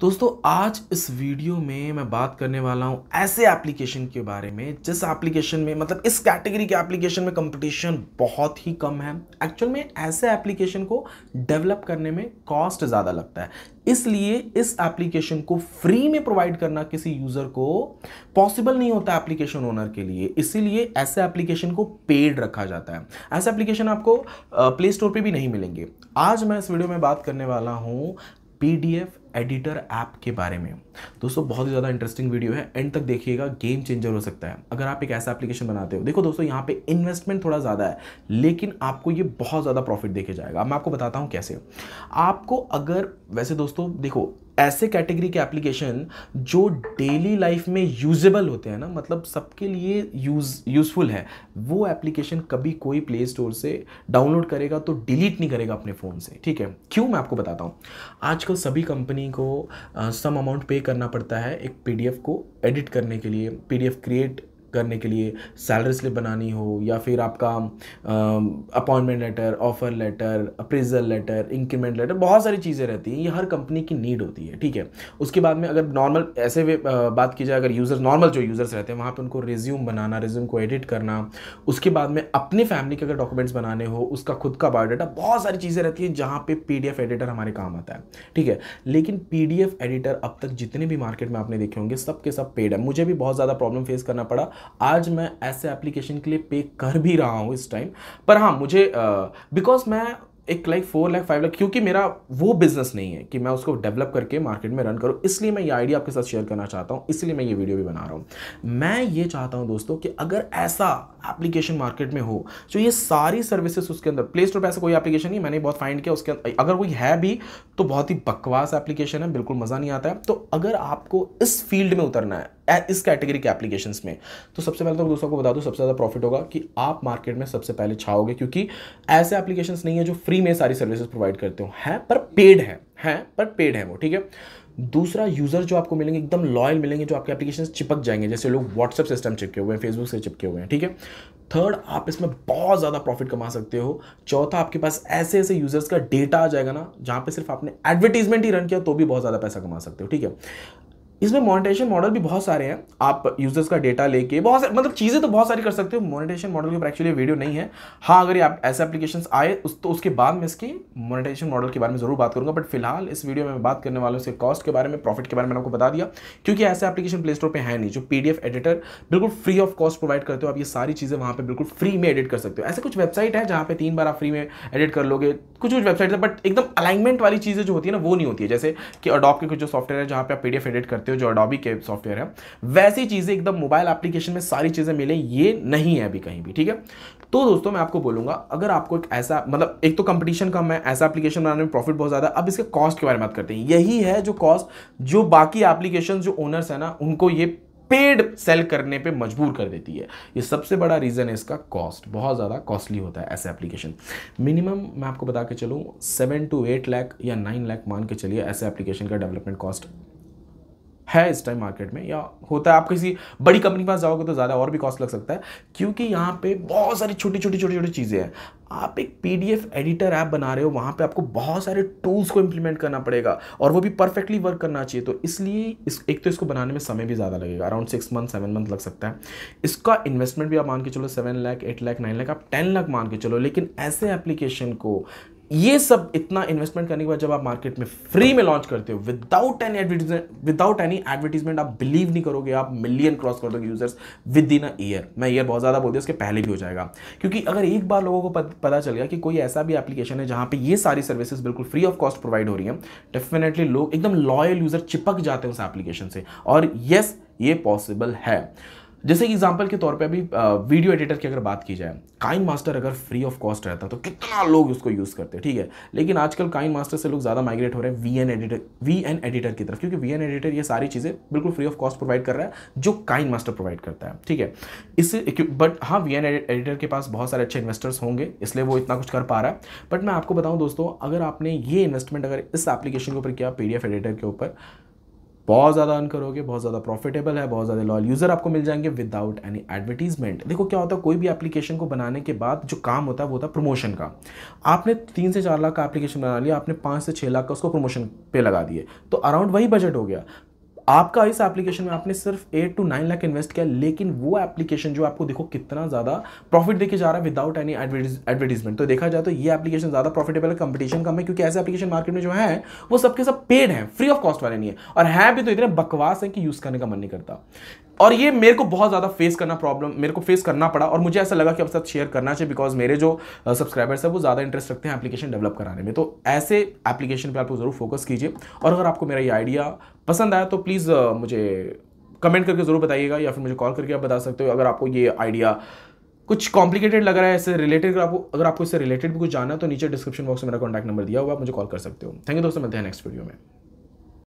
दोस्तों आज इस वीडियो में मैं बात करने वाला हूँ ऐसे एप्लीकेशन के बारे में जिस एप्लीकेशन में मतलब इस कैटेगरी के एप्लीकेशन में कंपटीशन बहुत ही कम है एक्चुअल में ऐसे एप्लीकेशन को डेवलप करने में कॉस्ट ज़्यादा लगता है इसलिए इस एप्लीकेशन को फ्री में प्रोवाइड करना किसी यूज़र को पॉसिबल नहीं होता एप्लीकेशन ओनर के लिए इसीलिए ऐसे एप्लीकेशन को पेड रखा जाता है ऐसे एप्लीकेशन आपको प्ले स्टोर पर भी नहीं मिलेंगे आज मैं इस वीडियो में बात करने वाला हूँ P D F editor app के बारे में दोस्तों बहुत ही ज़्यादा इंटरेस्टिंग वीडियो है एंड तक देखिएगा गेम चेंजर हो सकता है अगर आप एक ऐसा एप्लीकेशन बनाते हो देखो दोस्तों यहाँ पे इन्वेस्टमेंट थोड़ा ज़्यादा है लेकिन आपको ये बहुत ज़्यादा प्रॉफिट देखे जाएगा मैं आपको बताता हूँ कैसे आपको अगर वैसे दोस्तों देखो ऐसे कैटेगरी के एप्लीकेशन जो डेली लाइफ में यूजेबल होते हैं ना मतलब सबके लिए यूज यूजफुल है वो एप्लीकेशन कभी कोई प्ले स्टोर से डाउनलोड करेगा तो डिलीट नहीं करेगा अपने फ़ोन से ठीक है क्यों मैं आपको बताता हूँ आजकल सभी कंपनी को सम अमाउंट पे करना पड़ता है एक पी को एडिट करने के लिए पी क्रिएट करने के लिए सैलरी स्लिप बनानी हो या फिर आपका appointment letter offer letter appraisal letter increment letter बहुत सारी चीज़ें रहती हैं ये हर कंपनी की नीड होती है ठीक है उसके बाद में अगर नॉर्मल ऐसे वे बात की जाए अगर यूजर्स नॉर्मल जो यूज़र्स रहते हैं वहाँ पर उनको रिज्यूम बनाना रिज्यूम को एडिट करना उसके बाद में अपनी फैमिली के अगर डॉक्यूमेंट्स बनाने हो उसका खुद का बायोडाटा बहुत सारी चीज़ें रहती हैं जहाँ पर पी एडिटर हमारे काम आता है ठीक है लेकिन पी एडिटर अब तक जितने भी मार्केट में आपने देखे होंगे सब के सब पेड है मुझे भी बहुत ज़्यादा प्रॉब्लम फेस करना पड़ा आज मैं ऐसे एप्लीकेशन के लिए पे कर भी रहा हूँ इस टाइम पर हाँ मुझे बिकॉज मैं एक like four lakh five lakh क्योंकि मेरा वो बिजनेस नहीं है कि मैं उसको डेवलप करके मार्केट में रन करूँ इसलिए मैं ये आइडिया आपके साथ शेयर करना चाहता हूँ इसलिए मैं ये वीडियो भी बना रहा हूँ मैं ये चाहता हूँ दोस्तों कि अगर ऐसा एप्लीकेशन मार्केट में हो जो ये सारी सर्विसेज उसके अंदर प्ले स्टोर पर ऐसा कोई एप्लीकेशन नहीं मैंने बहुत फाइंड किया उसके अंदर अगर कोई है भी तो बहुत ही बकवास एप्लीकेशन है बिल्कुल मज़ा नहीं आता है तो अगर आपको इस फील्ड में उतरना है इस कैटेगरी के एप्लीकेशन में तो सबसे पहले तो दोस्तों को बता दूँ सबसे ज़्यादा प्रॉफिट होगा कि आप मार्केट में सबसे पहले छाओगे क्योंकि ऐसे एप्लीकेशन नहीं है जो फ्री में सारी सर्विसेज प्रोवाइड करते हो हैं पर पेड है हैं पर पेड है वो ठीक है दूसरा यूज़र जो आपको मिलेंगे एकदम लॉयल मिलेंगे जो आपके एप्लीकेशन चिपक जाएंगे जैसे लोग व्हाट्सअप सिस्टम चिपके हुए हैं फेसबुक से चिपके हुए हैं ठीक है थर्ड आप इसमें बहुत ज़्यादा प्रॉफिट कमा सकते हो चौथा आपके पास ऐसे ऐसे यूज़र्स का डेटा आ जाएगा ना जहाँ पे सिर्फ आपने एडवर्टीजमेंट ही रन किया तो भी बहुत ज़्यादा पैसा कमा सकते हो ठीक है इसमें मोनिटेशन मॉडल भी बहुत सारे हैं आप यूजर्स का डेटा लेके बहुत सारे मतलब चीज़ें तो बहुत सारी कर सकते हो मोनिटेशन मॉडल के ऊपर एक्चुअली वीडियो नहीं है हाँ अगर आप ऐसे एप्लीकेशन आए उस तो उसके बाद मैं इसकी मोनिटेशन मॉडल के बारे में जरूर बात करूँगा बट फिलहाल इस वीडियो में मैं बात करने वाला हूँ इसके कॉस्ट के बारे में प्रॉफिट के बारे में आपको बता दिया क्योंकि ऐसे एप्लीकेशन प्ले स्टोर पर है नहीं जो पी एडिटर बिल्कुल फ्री ऑफ कॉस्ट प्रोवाइड करते हो आप ये सारी चीज़ें वहाँ पर बिल्कुल फ्री में एडिट कर सकते हो ऐसे कुछ वेबसाइट है जहाँ पर तीन बार आप फ्री में एडिट कर लोगे कुछ कुछ वेबसाइट है बट एकदम अलाइनमेंट वाली चीज़ें जो होती है ना वो नहीं होती है जैसे कि अडॉप के कुछ जो सॉफ्टवेयर है जहाँ पर आप पी एडिट करते सकते हो जो अडोबी के सॉफ्टवेयर है वैसी चीज़ें एकदम मोबाइल एप्लीकेशन में सारी चीज़ें मिले ये नहीं है अभी कहीं भी ठीक है तो दोस्तों मैं आपको बोलूंगा अगर आपको एक ऐसा मतलब एक तो कंपटीशन कम है ऐसा एप्लीकेशन बनाने में प्रॉफिट बहुत ज़्यादा अब इसके कॉस्ट के बारे में बात करते हैं यही है जो कॉस्ट जो बाकी एप्लीकेशन जो ओनर्स है ना उनको ये पेड सेल करने पे मजबूर कर देती है ये सबसे बड़ा रीज़न है इसका कॉस्ट बहुत ज़्यादा कॉस्टली होता है ऐसे एप्लीकेशन मिनिमम मैं आपको बता के चलूँ सेवन टू एट लाख या नाइन लाख मान के चलिए ऐसे एप्लीकेशन का डेवलपमेंट कॉस्ट है इस टाइम मार्केट में या होता है आप किसी बड़ी कंपनी के पास जाओगे तो ज़्यादा और भी कॉस्ट लग सकता है क्योंकि यहाँ पे बहुत सारी छोटी छोटी छोटी छोटी चीज़ें हैं आप एक पी एडिटर ऐप बना रहे हो वहाँ पे आपको बहुत सारे टूल्स को इम्प्लीमेंट करना पड़ेगा और वो भी परफेक्टली वर्क करना चाहिए तो इसलिए इस एक तो इसको बनाने में समय भी ज़्यादा लगेगा around six month seven month लग सकता है इसका इन्वेस्टमेंट भी आप मान के चलो seven lakh eight lakh nine lakh आप टेन लाख मान के चलो लेकिन ऐसे एप्लीकेशन को ये सब इतना इन्वेस्टमेंट करने के बाद जब आप मार्केट में फ्री में लॉन्च करते हो without any advertisement without any advertisement आप बिलीव नहीं करोगे आप मिलियन क्रॉस कर दोगे users within a year मैं ईयर बहुत ज़्यादा बोल दिया उसके पहले भी हो जाएगा क्योंकि अगर एक बार लोगों को पता चल गया कि कोई ऐसा भी एप्लीकेशन है जहाँ पर ये सारी सर्विसेज बिल्कुल फ्री ऑफ कॉस्ट प्रोवाइड हो रही हैं डेफिनेटली लोग एकदम लॉयल यूजर चिपक जाते हैं उस एप्लीकेशन से और येस ये पॉसिबल है जैसे एग्जाम्पल के तौर पे अभी वीडियो एडिटर की अगर बात की जाए काइन मास्टर अगर फ्री ऑफ कॉस्ट रहता तो कितना लोग उसको यूज़ करते ठीक है लेकिन आजकल काइन मास्टर से लोग ज़्यादा माइग्रेट हो रहे हैं V N editor V N editor की तरफ क्योंकि वी एन एडिटर ये सारी चीज़ें बिल्कुल फ्री ऑफ कॉस्ट प्रोवाइड कर रहा है जो काइन मास्टर प्रोवाइड करता है ठीक है इससे बट हाँ वी एन एडिटर के पास बहुत सारे अच्छे इन्वेस्टर्स होंगे इसलिए वो इतना कुछ कर पा रहा है बट मैं आपको बताऊँ दोस्तों अगर आपने ये इन्वेस्टमेंट अगर इस एप्लीकेशन के ऊपर किया पी एडिटर के ऊपर बहुत ज़्यादा अर्न करोगे बहुत ज़्यादा प्रॉफिटेबल है बहुत ज़्यादा लॉयल यूज़र आपको मिल जाएंगे विदाउट एनी एडवर्टीजमेंट देखो क्या होता है कोई भी एप्लीकेशन को बनाने के बाद जो काम होता है वो होता है प्रमोशन का आपने तीन से चार लाख का एप्लीकेशन बना लिया आपने पाँच से छः लाख का उसको प्रमोशन पे लगा दिए तो अराउंड वही बजट हो गया आपका इस एप्लीकेशन में आपने सिर्फ eight to nine lakh invest किया लेकिन वो एप्लीकेशन जो आपको देखो कितना ज़्यादा प्रॉफिट देखे जा रहा है विदाउट एनी एडवर्टीजमेंट तो देखा जाए तो ये एप्लीकेशन ज़्यादा प्रॉफिटेबल है कंपटीशन कम है क्योंकि ऐसे एप्लीकेशन मार्केट में जो है वो सबके सब पेड है फ्री ऑफ कॉस्ट वाले नहीं है और है भी तो इतने बकवास है कि यूज़ करने का मन नहीं करता और ये मेरे को बहुत ज़्यादा फेस करना प्रॉब्लम मेरे को फेस करना पड़ा और मुझे ऐसा लगा कि अब साथ शेयर करना चाहिए बिकॉज मेरे जो सब्सक्राइबर्स हैं वो ज़्यादा इंटरेस्ट रखते हैं एप्लीकेशन डेवलप कराने में तो ऐसे एप्लीकेशन पर आप ज़रूर फोकस कीजिए और अगर आपको मेरा ये आइडिया पसंद आया तो प्लीज़ मुझे कमेंट करके ज़रूर बताइएगा या फिर मुझे कॉल करके आप बता सकते हो अगर आपको ये आइडिया कुछ कॉम्प्लिकेटेड लग रहा है इससे रिलेटेड अगर आपको अगर आपको इससे रिलेटेड भी कुछ जाना है तो नीचे डिस्क्रिप्शन बॉक्स में मेरा कॉन्टैक्ट नंबर दिया हुआ आप मुझे कॉल कर सकते हो थैंक यू दोस्तों मिलते हैं नेक्स्ट वीडियो में